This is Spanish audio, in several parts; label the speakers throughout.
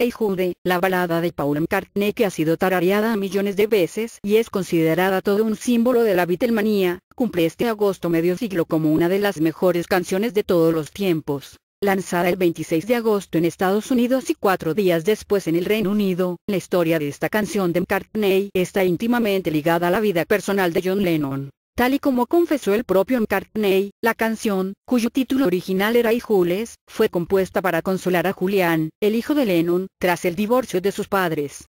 Speaker 1: Hey Jude, la balada de Paul McCartney que ha sido tarareada millones de veces y es considerada todo un símbolo de la Beatlemanía, cumple este agosto medio siglo como una de las mejores canciones de todos los tiempos. Lanzada el 26 de agosto en Estados Unidos y cuatro días después en el Reino Unido, la historia de esta canción de McCartney está íntimamente ligada a la vida personal de John Lennon. Tal y como confesó el propio McCartney, la canción, cuyo título original era I Jules, fue compuesta para consolar a Julián, el hijo de Lennon, tras el divorcio de sus padres.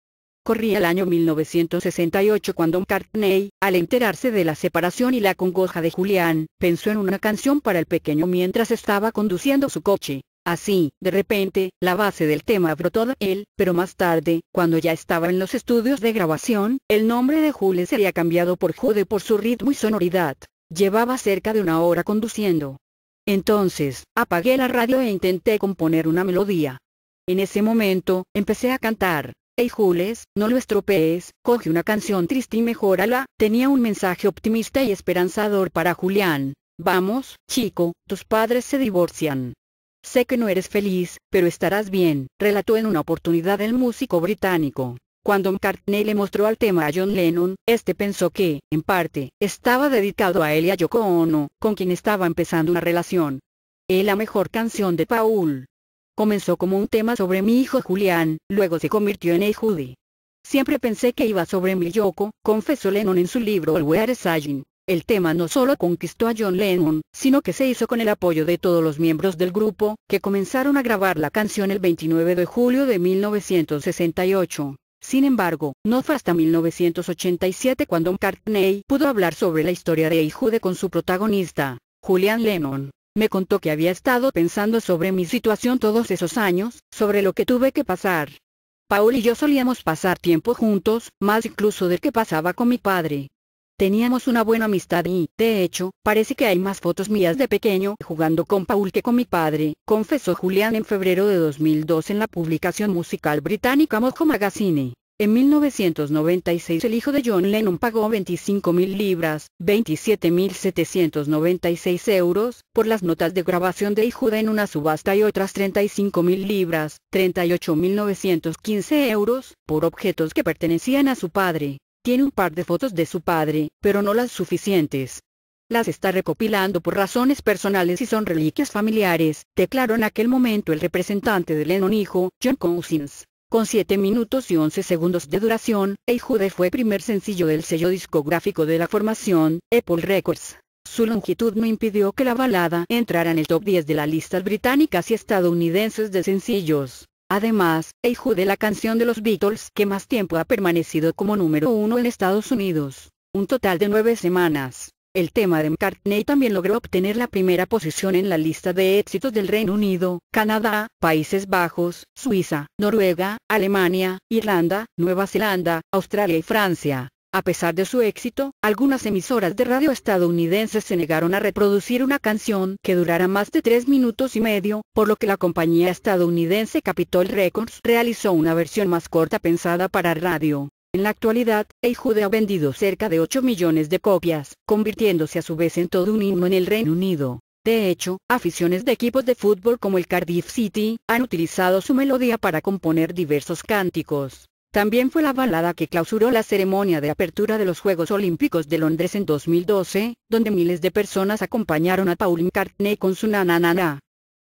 Speaker 1: Corría el año 1968 cuando McCartney, al enterarse de la separación y la congoja de Julián, pensó en una canción para el pequeño mientras estaba conduciendo su coche. Así, de repente, la base del tema brotó de él, pero más tarde, cuando ya estaba en los estudios de grabación, el nombre de Jules sería cambiado por Jude por su ritmo y sonoridad. Llevaba cerca de una hora conduciendo. Entonces, apagué la radio e intenté componer una melodía. En ese momento, empecé a cantar. Hey Jules, no lo estropees, coge una canción triste y mejórala, tenía un mensaje optimista y esperanzador para Julián. Vamos, chico, tus padres se divorcian. Sé que no eres feliz, pero estarás bien, relató en una oportunidad el músico británico. Cuando McCartney le mostró el tema a John Lennon, este pensó que, en parte, estaba dedicado a él y a Yoko Ono, con quien estaba empezando una relación. Es la mejor canción de Paul. Comenzó como un tema sobre mi hijo Julián, luego se convirtió en el Judy. Siempre pensé que iba sobre mi Yoko, confesó Lennon en su libro El Wear Sagin. El tema no solo conquistó a John Lennon, sino que se hizo con el apoyo de todos los miembros del grupo, que comenzaron a grabar la canción el 29 de julio de 1968. Sin embargo, no fue hasta 1987 cuando McCartney pudo hablar sobre la historia de Jude con su protagonista, Julian Lennon. Me contó que había estado pensando sobre mi situación todos esos años, sobre lo que tuve que pasar. Paul y yo solíamos pasar tiempo juntos, más incluso del que pasaba con mi padre. Teníamos una buena amistad y, de hecho, parece que hay más fotos mías de pequeño jugando con Paul que con mi padre, confesó Julián en febrero de 2002 en la publicación musical británica Mojo Magazine. En 1996 el hijo de John Lennon pagó 25.000 libras, 27.796 euros, por las notas de grabación de Ijuda en una subasta y otras 35.000 libras, 38.915 euros, por objetos que pertenecían a su padre. Tiene un par de fotos de su padre, pero no las suficientes. Las está recopilando por razones personales y son reliquias familiares, declaró en aquel momento el representante de Lennon hijo, John Cousins. Con 7 minutos y 11 segundos de duración, Hey Jude fue primer sencillo del sello discográfico de la formación, Apple Records. Su longitud no impidió que la balada entrara en el top 10 de las listas británicas y estadounidenses de sencillos. Además, Hey de la canción de los Beatles que más tiempo ha permanecido como número uno en Estados Unidos, un total de nueve semanas. El tema de McCartney también logró obtener la primera posición en la lista de éxitos del Reino Unido, Canadá, Países Bajos, Suiza, Noruega, Alemania, Irlanda, Nueva Zelanda, Australia y Francia. A pesar de su éxito, algunas emisoras de radio estadounidenses se negaron a reproducir una canción que durara más de tres minutos y medio, por lo que la compañía estadounidense Capitol Records realizó una versión más corta pensada para radio. En la actualidad, El Jude ha vendido cerca de 8 millones de copias, convirtiéndose a su vez en todo un himno en el Reino Unido. De hecho, aficiones de equipos de fútbol como el Cardiff City han utilizado su melodía para componer diversos cánticos. También fue la balada que clausuró la ceremonia de apertura de los Juegos Olímpicos de Londres en 2012, donde miles de personas acompañaron a Paul McCartney con su nananana.